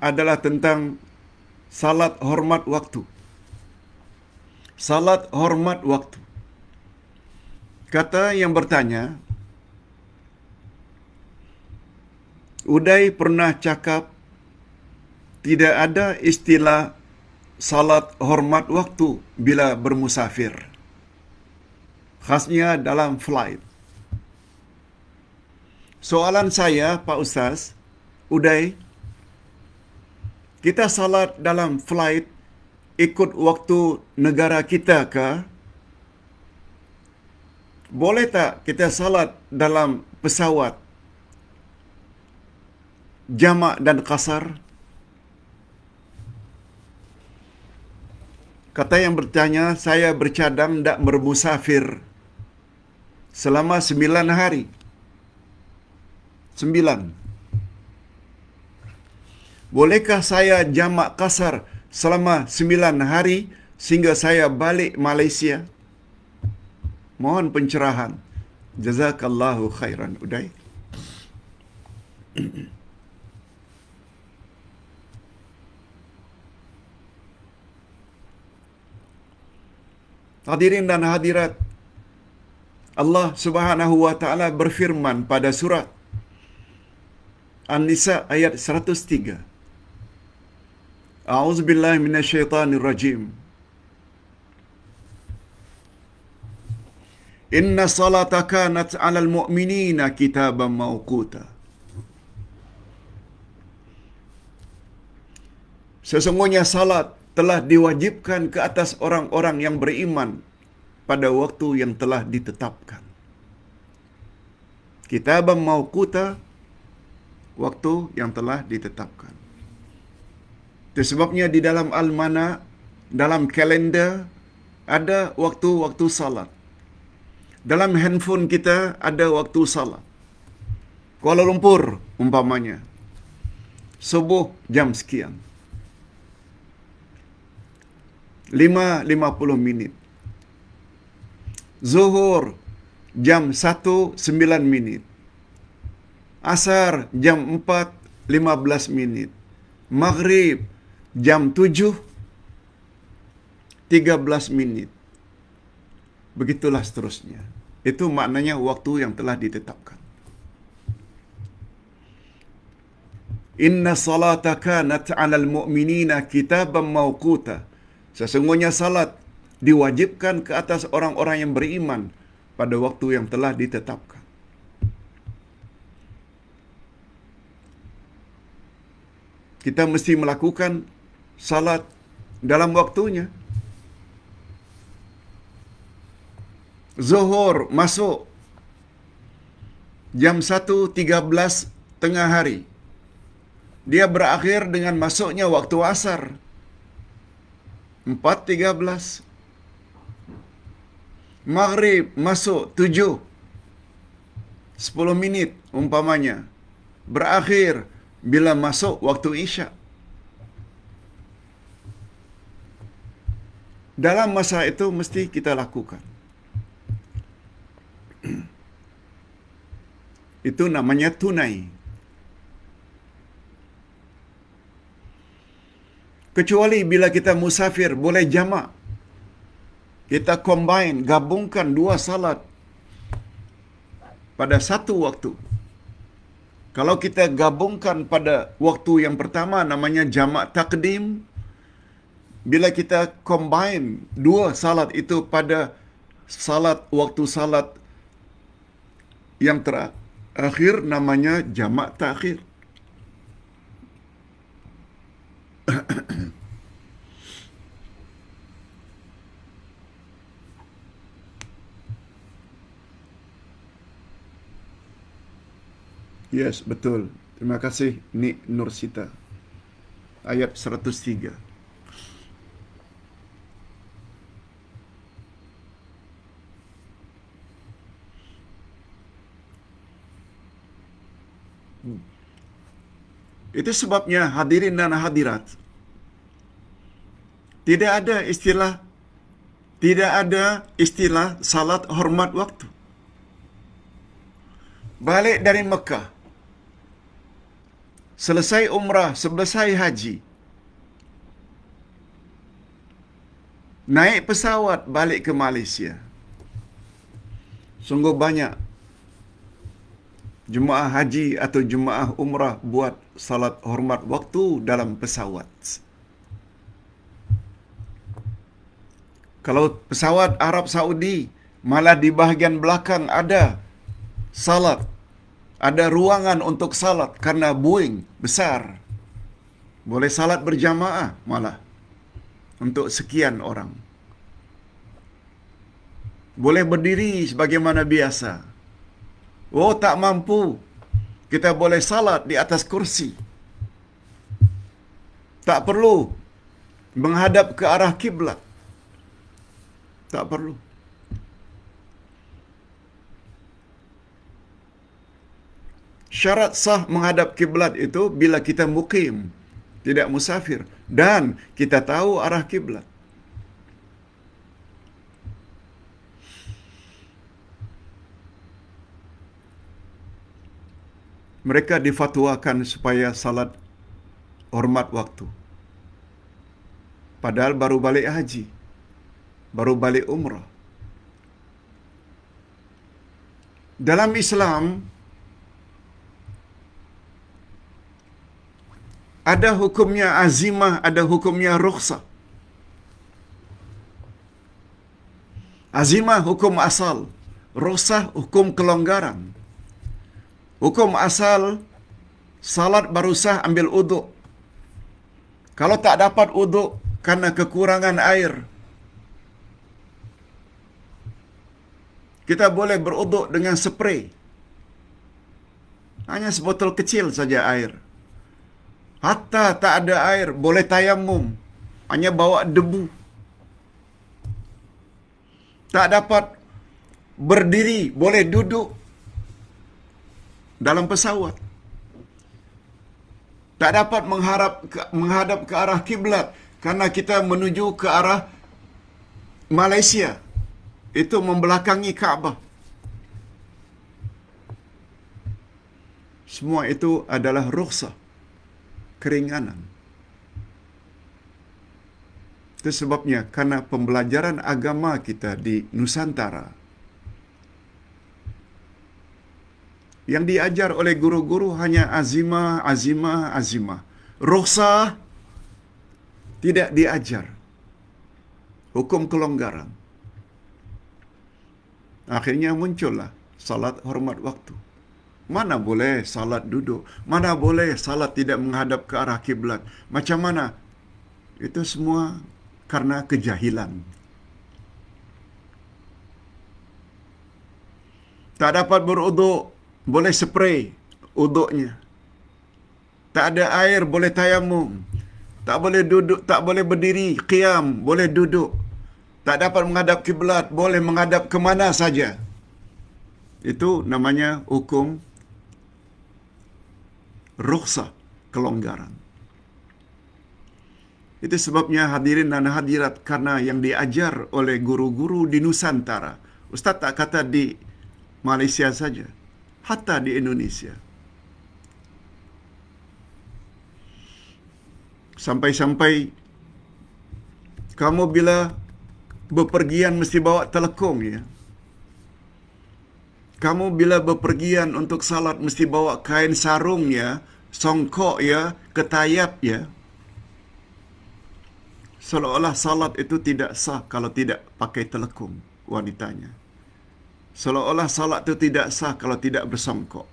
adalah tentang salat hormat waktu. Salat hormat waktu. Kata yang bertanya, Uday pernah cakap tidak ada istilah salat hormat waktu bila bermusafir. Khasnya dalam flight. Soalan saya, Pak Ustaz, Uday, kita salat dalam flight ikut waktu negara kita ke? Boleh tak kita salat dalam pesawat? Jamak dan kasar? Kata yang bertanya, saya bercadang tak bermusafir selama sembilan hari. Sembilan. Bolehkah saya jamak kasar selama sembilan hari sehingga saya balik Malaysia? Mohon pencerahan. Jazakallahu khairan, Uday. Hadirin dan hadirat, Allah Subhanahu wa taala berfirman pada surat An-Nisa ayat 103. A'udzu billahi minasyaitonir rajim. Inna salata kanat 'alal mu'minina kitaban mawquta. Sesungguhnya salat telah diwajibkan ke atas orang-orang yang beriman pada waktu yang telah ditetapkan. Kitaban maukuta waktu yang telah ditetapkan. Tersebabnya di dalam almana, dalam kalender, ada waktu-waktu salat. Dalam handphone kita ada waktu salat. Kuala Lumpur, umpamanya. Subuh jam sekian. 5.50 minit. Zuhur jam 1.9 minit. Asar jam 4.15 minit. Maghrib jam 7 13 minit begitulah seterusnya itu maknanya waktu yang telah ditetapkan inna salataka nat 'alal mu'minina kitaban mawquta sesungguhnya salat diwajibkan ke atas orang-orang yang beriman pada waktu yang telah ditetapkan kita mesti melakukan salat dalam waktunya. Zuhur masuk jam 1.13 tengah hari. Dia berakhir dengan masuknya waktu asar. 4.13. Maghrib masuk tujuh sepuluh minit umpamanya. Berakhir bila masuk waktu isyak. dalam masa itu mesti kita lakukan. Itu namanya tunai. Kecuali bila kita musafir boleh jama. Kita combine, gabungkan dua salat pada satu waktu. Kalau kita gabungkan pada waktu yang pertama namanya jama takdim, bila kita combine dua salat itu pada salat waktu salat yang terakhir namanya jamak takhir. Yes, betul. Terima kasih Nik Nursita. Ayat 103. Itu sebabnya hadirin dan hadirat tidak ada istilah tidak ada istilah salat hormat waktu. Balik dari Mekah. Selesai umrah, selesai haji. Naik pesawat balik ke Malaysia. Sungguh banyak jemaah haji atau jemaah umrah buat salat hormat waktu dalam pesawat. Kalau pesawat Arab Saudi malah di bahagian belakang ada salat. Ada ruangan untuk salat karena Boeing besar. Boleh salat berjamaah malah untuk sekian orang. Boleh berdiri sebagaimana biasa. Oh tak mampu Kita boleh salat di atas kursi Tak perlu Menghadap ke arah kiblat Tak perlu Syarat sah menghadap kiblat itu bila kita mukim, tidak musafir dan kita tahu arah kiblat. mereka difatwakan supaya salat hormat waktu. Padahal baru balik haji, baru balik umrah. Dalam Islam, ada hukumnya azimah, ada hukumnya rukhsah. Azimah hukum asal, rukhsah hukum kelonggaran. Hukum asal salat baru sah ambil uduk. Kalau tak dapat uduk karena kekurangan air. Kita boleh beruduk dengan spray. Hanya sebotol kecil saja air. Hatta tak ada air, boleh tayamum. Hanya bawa debu. Tak dapat berdiri, boleh duduk dalam pesawat. Tak dapat mengharap ke, menghadap ke arah kiblat karena kita menuju ke arah Malaysia. Itu membelakangi Kaabah. Semua itu adalah rukhsah. Keringanan. Itu sebabnya karena pembelajaran agama kita di Nusantara Yang diajar oleh guru-guru hanya azimah, azimah, azimah. Rosah tidak diajar. Hukum kelonggaran. Akhirnya muncullah salat hormat waktu. Mana boleh salat duduk? Mana boleh salat tidak menghadap ke arah kiblat? Macam mana? Itu semua karena kejahilan. Tak dapat berudu boleh spray uduknya. Tak ada air boleh tayamum. Tak boleh duduk, tak boleh berdiri, qiyam, boleh duduk. Tak dapat menghadap kiblat, boleh menghadap ke mana saja. Itu namanya hukum rukhsah, kelonggaran. Itu sebabnya hadirin dan hadirat karena yang diajar oleh guru-guru di Nusantara. Ustaz tak kata di Malaysia saja hatta di Indonesia. Sampai-sampai kamu bila bepergian mesti bawa telekung ya. Kamu bila bepergian untuk salat mesti bawa kain sarung ya, songkok ya, ketayap ya. Seolah-olah salat itu tidak sah kalau tidak pakai telekung wanitanya. Seolah-olah salat itu tidak sah kalau tidak bersongkok.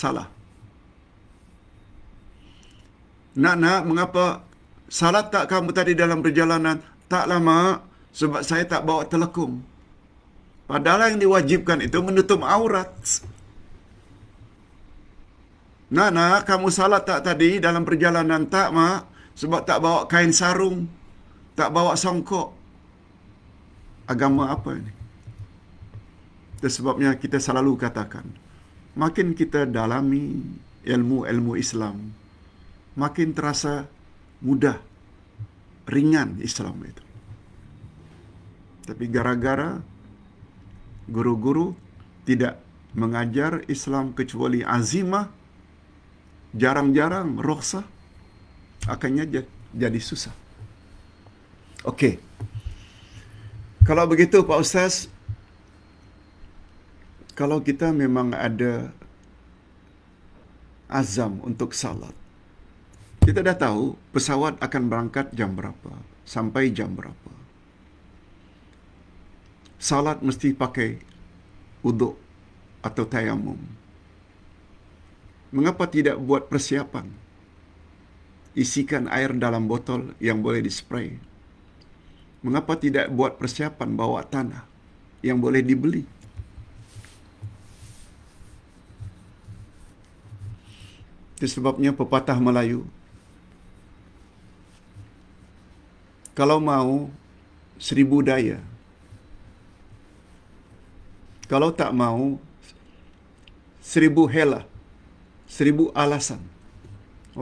Salah. Nak-nak, mengapa salat tak kamu tadi dalam perjalanan? Tak lama sebab saya tak bawa telekung. Padahal yang diwajibkan itu menutup aurat. Nana, kamu salat tak tadi dalam perjalanan tak, Mak? Sebab tak bawa kain sarung. Tak bawa songkok. Agama apa ini? Sebabnya kita selalu katakan, makin kita dalami ilmu-ilmu Islam, makin terasa mudah, ringan Islam itu. Tapi gara-gara guru-guru tidak mengajar Islam kecuali azimah, jarang-jarang rohsa, akhirnya jadi susah. Okey. Kalau begitu Pak Ustaz, kalau kita memang ada azam untuk salat, kita dah tahu pesawat akan berangkat jam berapa, sampai jam berapa. Salat mesti pakai uduk atau tayamum. Mengapa tidak buat persiapan? Isikan air dalam botol yang boleh dispray Mengapa tidak buat persiapan bawa tanah yang boleh dibeli? Itu sebabnya pepatah Melayu. Kalau mau seribu daya. Kalau tak mau seribu hela. Seribu alasan.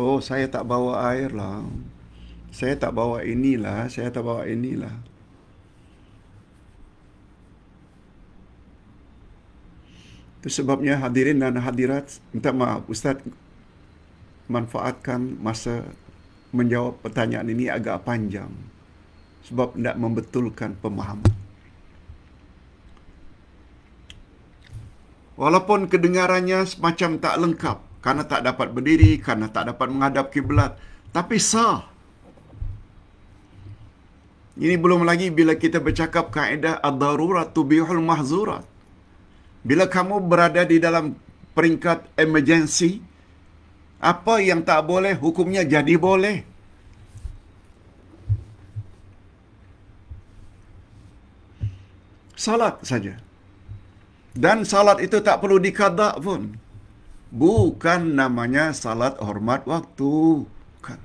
Oh, saya tak bawa air lah saya tak bawa inilah, saya tak bawa inilah. Itu sebabnya hadirin dan hadirat, minta maaf Ustaz, manfaatkan masa menjawab pertanyaan ini agak panjang. Sebab tidak membetulkan pemahaman. Walaupun kedengarannya semacam tak lengkap, karena tak dapat berdiri, karena tak dapat menghadap kiblat, tapi sah. Ini belum lagi bila kita bercakap kaedah ad-darurat tubihul mahzurat. Bila kamu berada di dalam peringkat emergency, apa yang tak boleh hukumnya jadi boleh. Salat saja. Dan salat itu tak perlu dikadak pun. Bukan namanya salat hormat waktu. Bukan.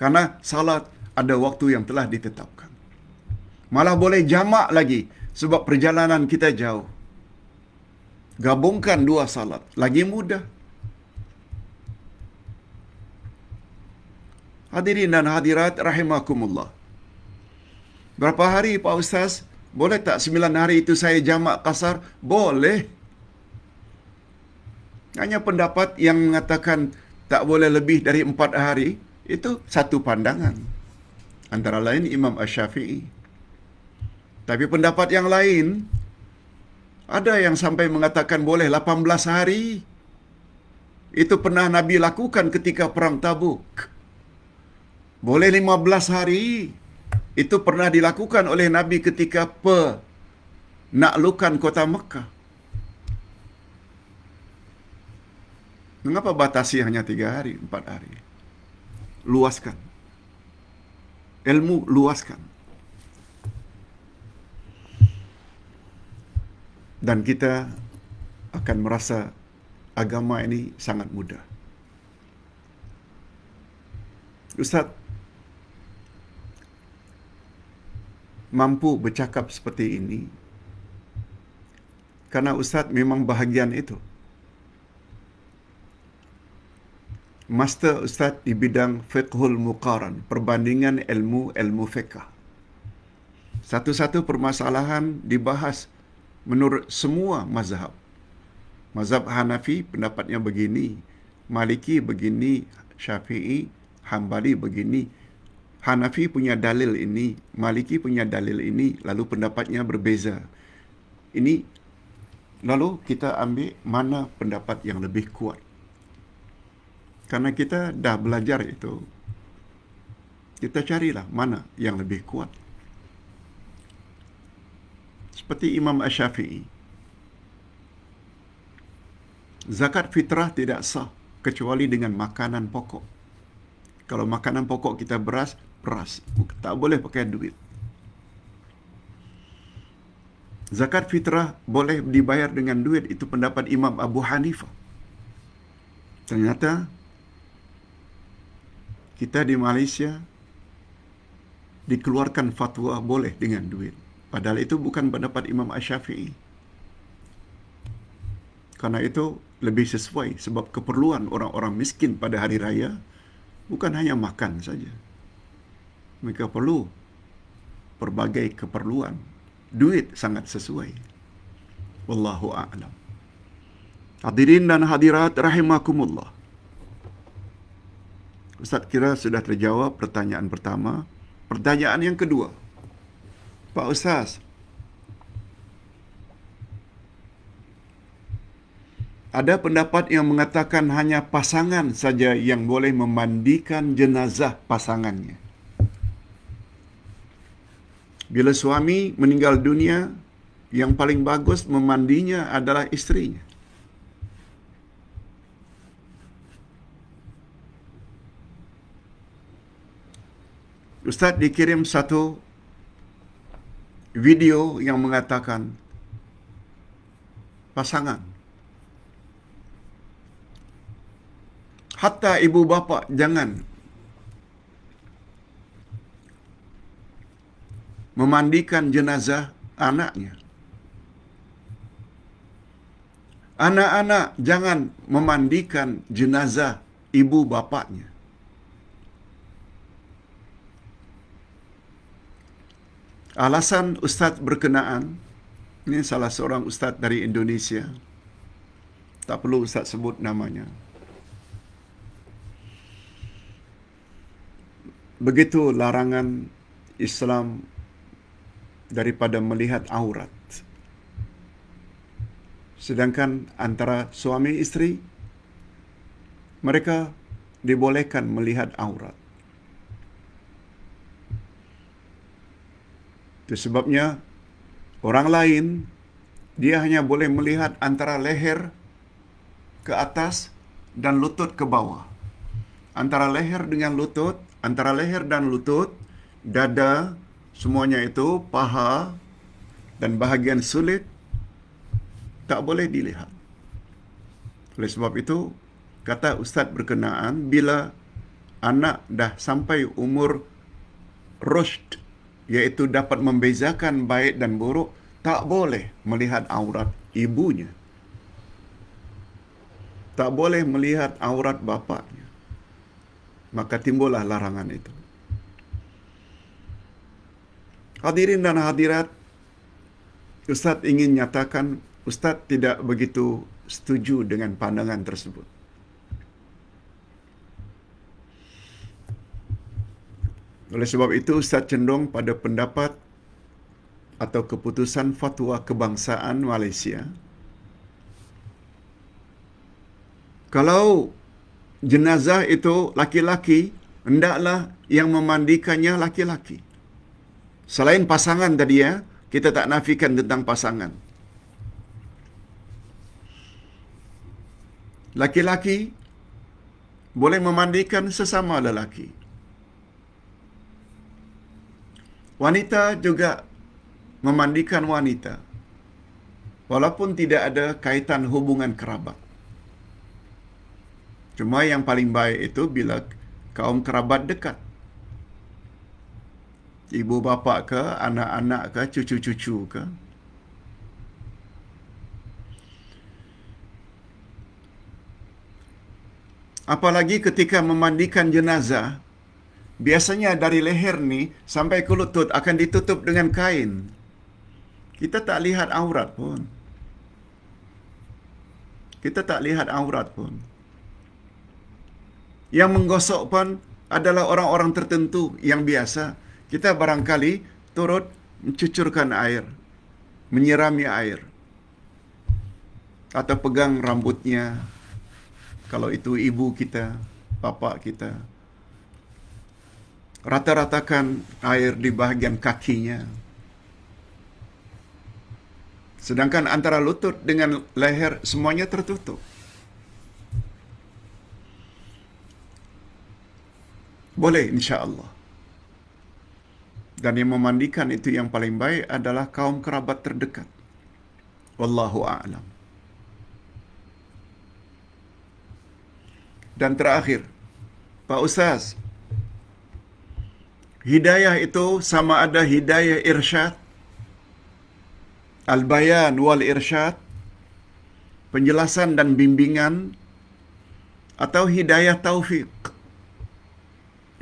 Karena salat ada waktu yang telah ditetap. Malah boleh jamak lagi sebab perjalanan kita jauh. Gabungkan dua salat. Lagi mudah. Hadirin dan hadirat rahimakumullah. Berapa hari Pak Ustaz? Boleh tak sembilan hari itu saya jamak kasar? Boleh. Hanya pendapat yang mengatakan tak boleh lebih dari empat hari. Itu satu pandangan. Antara lain Imam Ash-Syafi'i. Tapi pendapat yang lain ada yang sampai mengatakan boleh 18 hari. Itu pernah Nabi lakukan ketika perang Tabuk. Boleh 15 hari. Itu pernah dilakukan oleh Nabi ketika penaklukan kota Mekah. Mengapa batasi hanya tiga hari, empat hari? Luaskan. Ilmu luaskan. dan kita akan merasa agama ini sangat mudah. Ustaz, mampu bercakap seperti ini karena Ustaz memang bahagian itu. Master Ustaz di bidang fiqhul muqaran, perbandingan ilmu-ilmu fiqah. Satu-satu permasalahan dibahas menurut semua mazhab. Mazhab Hanafi pendapatnya begini, Maliki begini, Syafi'i, Hambali begini. Hanafi punya dalil ini, Maliki punya dalil ini, lalu pendapatnya berbeza. Ini lalu kita ambil mana pendapat yang lebih kuat. Karena kita dah belajar itu, kita carilah mana yang lebih kuat seperti Imam Ash-Syafi'i. Zakat fitrah tidak sah kecuali dengan makanan pokok. Kalau makanan pokok kita beras, beras. Tak boleh pakai duit. Zakat fitrah boleh dibayar dengan duit. Itu pendapat Imam Abu Hanifah. Ternyata, kita di Malaysia dikeluarkan fatwa boleh dengan duit. Padahal itu bukan pendapat Imam Ash-Syafi'i. Karena itu lebih sesuai sebab keperluan orang-orang miskin pada hari raya bukan hanya makan saja. Mereka perlu berbagai keperluan. Duit sangat sesuai. Wallahu a'lam. Hadirin dan hadirat rahimakumullah. Ustaz kira sudah terjawab pertanyaan pertama. Pertanyaan yang kedua. Pak Ustaz Ada pendapat yang mengatakan hanya pasangan saja yang boleh memandikan jenazah pasangannya. Bila suami meninggal dunia, yang paling bagus memandinya adalah istrinya. Ustaz dikirim satu video yang mengatakan pasangan. Hatta ibu bapa jangan memandikan jenazah anaknya. Anak-anak jangan memandikan jenazah ibu bapaknya. Alasan Ustaz berkenaan, ini salah seorang Ustaz dari Indonesia, tak perlu Ustaz sebut namanya. Begitu larangan Islam daripada melihat aurat. Sedangkan antara suami isteri, mereka dibolehkan melihat aurat. Itu sebabnya orang lain dia hanya boleh melihat antara leher ke atas dan lutut ke bawah. Antara leher dengan lutut, antara leher dan lutut, dada semuanya itu, paha dan bahagian sulit tak boleh dilihat. Oleh sebab itu, kata Ustaz berkenaan, bila anak dah sampai umur rushed, iaitu dapat membezakan baik dan buruk, tak boleh melihat aurat ibunya. Tak boleh melihat aurat bapaknya. Maka timbullah larangan itu. Hadirin dan hadirat, Ustaz ingin nyatakan, Ustaz tidak begitu setuju dengan pandangan tersebut. Oleh sebab itu, Ustaz cenderung pada pendapat atau keputusan fatwa kebangsaan Malaysia. Kalau jenazah itu laki-laki, hendaklah yang memandikannya laki-laki. Selain pasangan tadi ya, kita tak nafikan tentang pasangan. Laki-laki boleh memandikan sesama lelaki. Wanita juga memandikan wanita. Walaupun tidak ada kaitan hubungan kerabat. Cuma yang paling baik itu bila kaum kerabat dekat. Ibu bapa ke, anak-anak ke, cucu-cucu ke. Apalagi ketika memandikan jenazah, biasanya dari leher ni sampai ke lutut akan ditutup dengan kain. Kita tak lihat aurat pun. Kita tak lihat aurat pun. Yang menggosok pun adalah orang-orang tertentu yang biasa. Kita barangkali turut mencucurkan air, menyirami air. Atau pegang rambutnya. Kalau itu ibu kita, bapa kita, rata-ratakan air di bahagian kakinya. Sedangkan antara lutut dengan leher semuanya tertutup. Boleh insya-Allah. Dan yang memandikan itu yang paling baik adalah kaum kerabat terdekat. Wallahu a'lam. Dan terakhir, Pak Ustaz, Hidayah itu sama ada hidayah irsyad Al-bayan wal irsyad Penjelasan dan bimbingan Atau hidayah taufik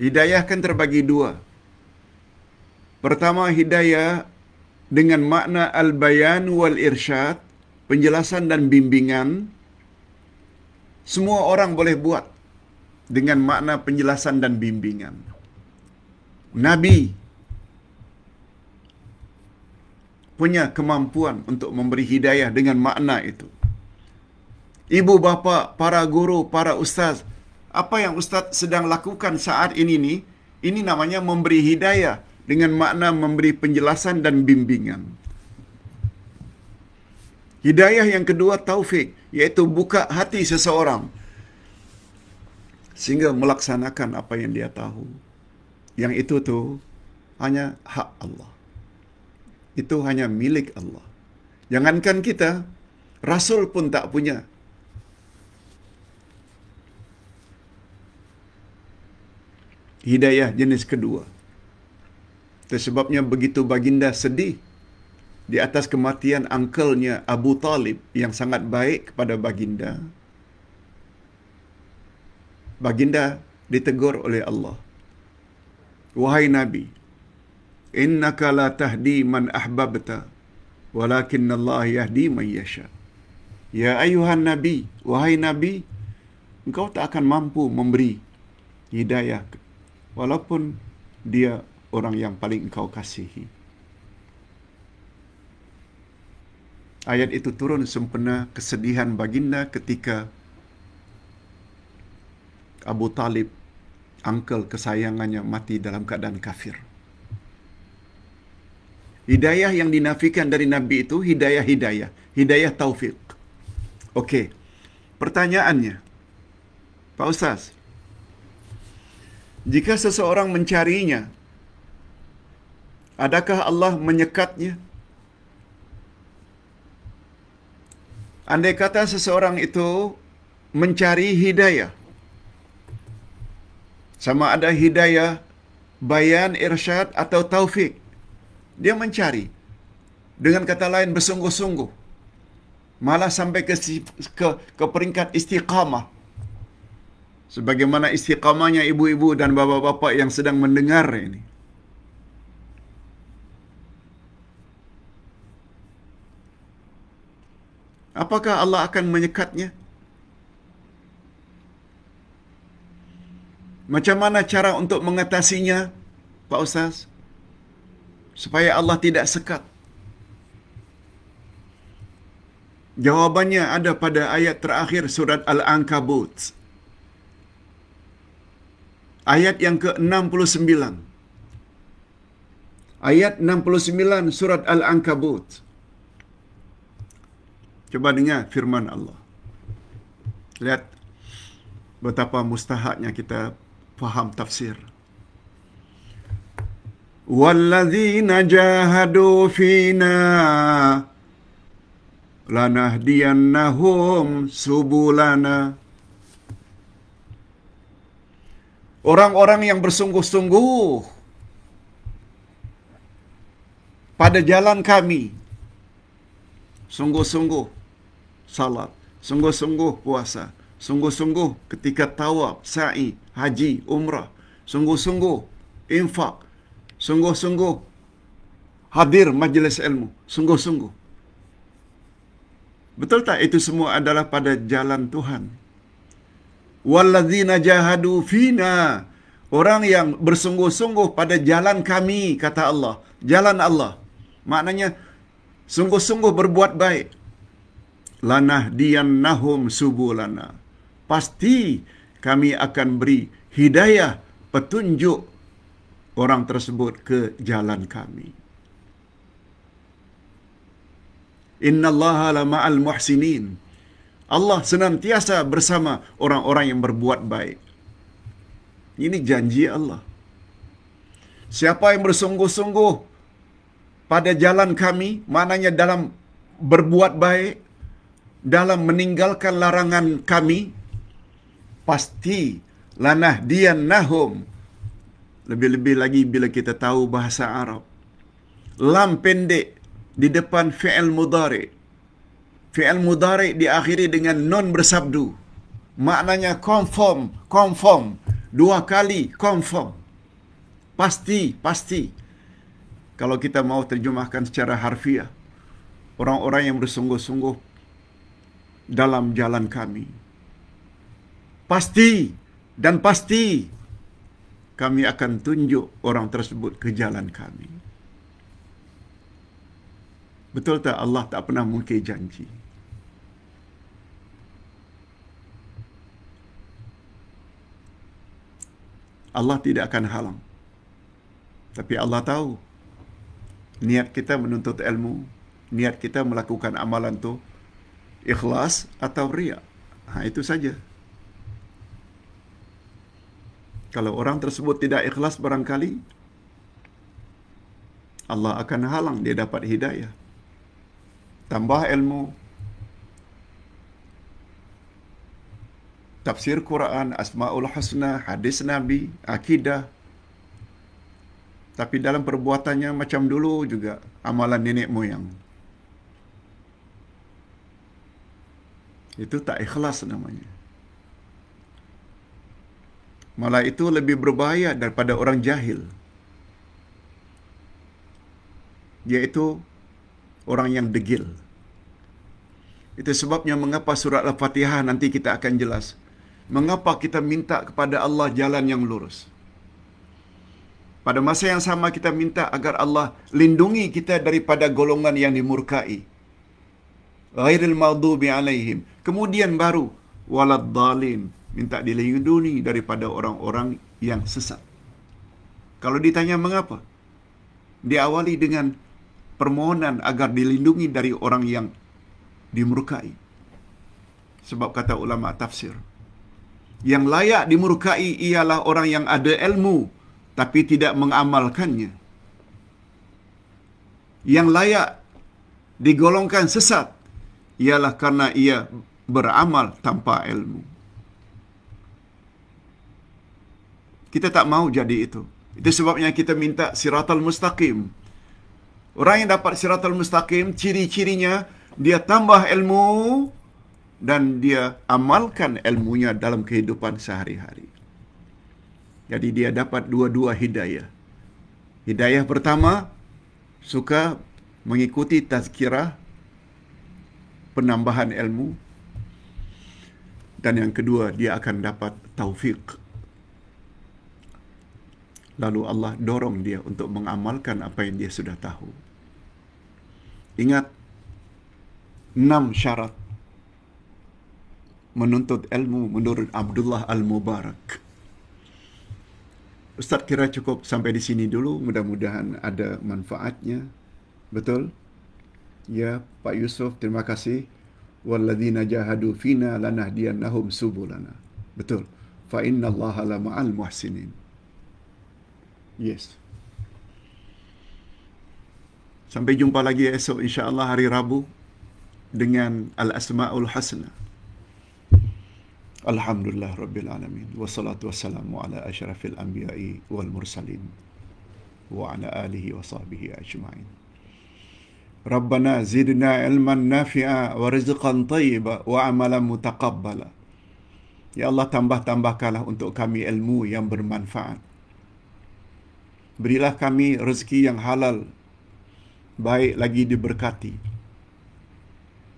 Hidayah kan terbagi dua Pertama hidayah dengan makna al-bayan wal irsyad Penjelasan dan bimbingan Semua orang boleh buat Dengan makna penjelasan dan bimbingan Nabi punya kemampuan untuk memberi hidayah dengan makna itu. Ibu bapa, para guru, para ustaz, apa yang ustaz sedang lakukan saat ini ni, ini namanya memberi hidayah dengan makna memberi penjelasan dan bimbingan. Hidayah yang kedua taufik, yaitu buka hati seseorang sehingga melaksanakan apa yang dia tahu yang itu tu hanya hak Allah. Itu hanya milik Allah. Jangankan kita, Rasul pun tak punya. Hidayah jenis kedua. Tersebabnya begitu baginda sedih di atas kematian angkelnya Abu Talib yang sangat baik kepada baginda. Baginda ditegur oleh Allah. Wahai Nabi, innaka la tahdi man ahbabta, walakin Allah yahdi man yasha. Ya ayuhan Nabi, wahai Nabi, engkau tak akan mampu memberi hidayah walaupun dia orang yang paling engkau kasihi. Ayat itu turun sempena kesedihan baginda ketika Abu Talib uncle kesayangannya mati dalam keadaan kafir. Hidayah yang dinafikan dari Nabi itu hidayah-hidayah. Hidayah taufik. Oke. Okay. Pertanyaannya. Pak Ustaz. Jika seseorang mencarinya, adakah Allah menyekatnya? Andai kata seseorang itu mencari hidayah, sama ada hidayah, bayan, irsyad atau taufik. Dia mencari. Dengan kata lain bersungguh-sungguh. Malah sampai ke, ke, ke peringkat istiqamah. Sebagaimana istiqamahnya ibu-ibu dan bapa-bapa yang sedang mendengar ini. Apakah Allah akan menyekatnya? Macam mana cara untuk mengatasinya, Pak Ustaz? Supaya Allah tidak sekat. Jawabannya ada pada ayat terakhir surat Al-Ankabut. Ayat yang ke-69. Ayat 69 surat Al-Ankabut. Coba dengar firman Allah. Lihat betapa mustahaknya kita faham tafsir. Walladzina jahadu fina lanahdiyannahum subulana. Orang-orang yang bersungguh-sungguh pada jalan kami. Sungguh-sungguh salat, sungguh-sungguh puasa, sungguh-sungguh ketika tawaf, sa'i, haji, umrah, sungguh-sungguh infak, sungguh-sungguh hadir majlis ilmu, sungguh-sungguh. Betul tak itu semua adalah pada jalan Tuhan? Walladzina jahadu fina. Orang yang bersungguh-sungguh pada jalan kami, kata Allah. Jalan Allah. Maknanya, sungguh-sungguh berbuat baik. Lanah dian diyannahum subulana pasti kami akan beri hidayah petunjuk orang tersebut ke jalan kami. Inna Allah la ma'al muhsinin. Allah senantiasa bersama orang-orang yang berbuat baik. Ini janji Allah. Siapa yang bersungguh-sungguh pada jalan kami, mananya dalam berbuat baik, dalam meninggalkan larangan kami, pasti lanah dian nahum. Lebih-lebih lagi bila kita tahu bahasa Arab. Lam pendek di depan fi'il mudari. Fi'il mudari diakhiri dengan non bersabdu. Maknanya confirm, confirm. Dua kali confirm. Pasti, pasti. Kalau kita mau terjemahkan secara harfiah. Orang-orang yang bersungguh-sungguh dalam jalan kami pasti dan pasti kami akan tunjuk orang tersebut ke jalan kami. Betul tak Allah tak pernah mungkir janji? Allah tidak akan halang. Tapi Allah tahu niat kita menuntut ilmu, niat kita melakukan amalan tu ikhlas atau riak. Ha, itu saja. Kalau orang tersebut tidak ikhlas barangkali Allah akan halang dia dapat hidayah. Tambah ilmu. Tafsir Quran, Asmaul Husna, hadis Nabi, akidah. Tapi dalam perbuatannya macam dulu juga amalan nenek moyang. Itu tak ikhlas namanya. Malah itu lebih berbahaya daripada orang jahil. Iaitu orang yang degil. Itu sebabnya mengapa surat Al-Fatihah nanti kita akan jelas. Mengapa kita minta kepada Allah jalan yang lurus. Pada masa yang sama kita minta agar Allah lindungi kita daripada golongan yang dimurkai. Ghairil maghdubi alaihim. Kemudian baru waladdalin minta dilindungi daripada orang-orang yang sesat. Kalau ditanya mengapa? Diawali dengan permohonan agar dilindungi dari orang yang dimurkai. Sebab kata ulama tafsir, yang layak dimurkai ialah orang yang ada ilmu tapi tidak mengamalkannya. Yang layak digolongkan sesat ialah karena ia beramal tanpa ilmu. Kita tak mau jadi itu. Itu sebabnya kita minta siratal mustaqim. Orang yang dapat siratal mustaqim, ciri-cirinya dia tambah ilmu dan dia amalkan ilmunya dalam kehidupan sehari-hari. Jadi dia dapat dua-dua hidayah. Hidayah pertama, suka mengikuti tazkirah penambahan ilmu. Dan yang kedua, dia akan dapat taufik lalu Allah dorong dia untuk mengamalkan apa yang dia sudah tahu. Ingat, enam syarat menuntut ilmu menurut Abdullah Al-Mubarak. Ustaz kira cukup sampai di sini dulu, mudah-mudahan ada manfaatnya. Betul? Ya, Pak Yusuf, terima kasih. Walladzina jahadu fina lanahdiyannahum subulana. Betul. Fa inna allaha lama'al muhsinin. Yes. Sampai jumpa lagi esok insya-Allah hari Rabu dengan Al-Asmaul Husna. Alhamdulillah Rabbil Alamin Wassalatu wassalamu ala ashrafil anbiya'i wal mursalin Wa ala alihi wa sahbihi ajma'in Rabbana zidna ilman nafi'a wa rizqan tayyiba wa amalan mutakabbala Ya Allah tambah-tambahkanlah untuk kami ilmu yang bermanfaat Berilah kami rezeki yang halal Baik lagi diberkati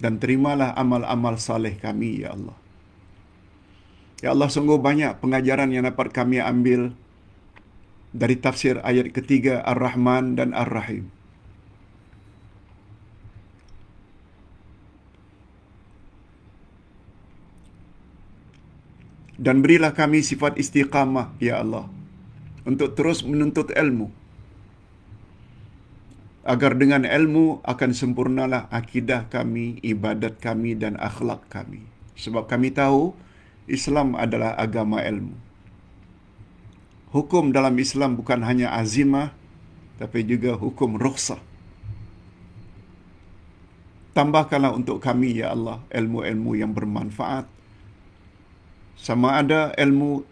Dan terimalah amal-amal saleh kami Ya Allah Ya Allah sungguh banyak pengajaran yang dapat kami ambil Dari tafsir ayat ketiga Ar-Rahman dan Ar-Rahim Dan berilah kami sifat istiqamah Ya Allah untuk terus menuntut ilmu. Agar dengan ilmu akan sempurnalah akidah kami, ibadat kami dan akhlak kami. Sebab kami tahu Islam adalah agama ilmu. Hukum dalam Islam bukan hanya azimah tapi juga hukum rohsa. Tambahkanlah untuk kami ya Allah ilmu-ilmu yang bermanfaat. Sama ada ilmu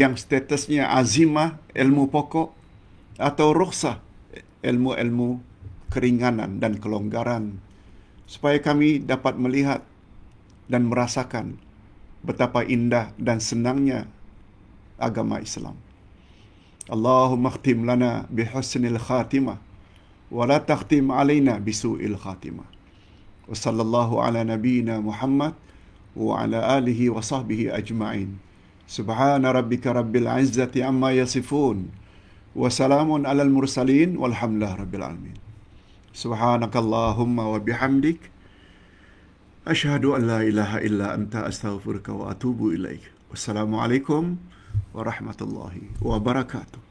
yang statusnya azimah ilmu pokok atau rukhsah ilmu-ilmu keringanan dan kelonggaran supaya kami dapat melihat dan merasakan betapa indah dan senangnya agama Islam. Allahumma khtim lana bihusnil khatimah wa la takhtim alaina bisu'il khatimah. Wa sallallahu ala nabiyyina Muhammad wa ala alihi wa sahbihi ajma'in. سبحان ربك رب العزة عما يصفون وسلام على المرسلين والحمد لله رب العالمين سبحانك اللهم وبحمدك أشهد أن لا إله إلا أنت أستغفرك وأتوب إليك والسلام عليكم ورحمة الله وبركاته